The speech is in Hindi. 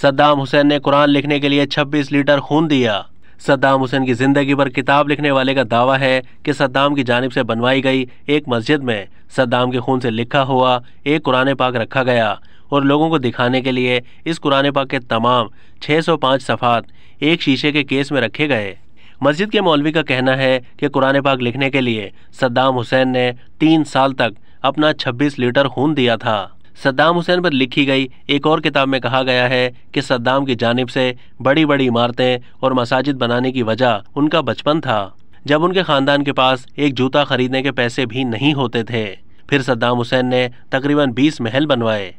सद्दाम हुसैन ने कुरान लिखने के लिए 26 लीटर खून दिया सद्दाम हुसैन की ज़िंदगी पर किताब लिखने वाले का दावा है कि सद्दाम की जानब से बनवाई गई एक मस्जिद में सद्दाम के खून से लिखा हुआ एक कुरान पाक रखा गया और लोगों को दिखाने के लिए इस कुरान पाक के तमाम 605 सफ़ात एक शीशे के केस में रखे गए मस्जिद के मौलवी का कहना है कि कुरान पाक लिखने के लिए सद्दाम हुसैन ने तीन साल तक अपना 26 लीटर खून दिया था सद्दाम हुसैन पर लिखी गई एक और किताब में कहा गया है कि सद्दाम की जानब से बड़ी बड़ी इमारतें और मसाजिद बनाने की वजह उनका बचपन था जब उनके खानदान के पास एक जूता खरीदने के पैसे भी नहीं होते थे फिर सद्दाम हुसैन ने तकरीबन 20 महल बनवाए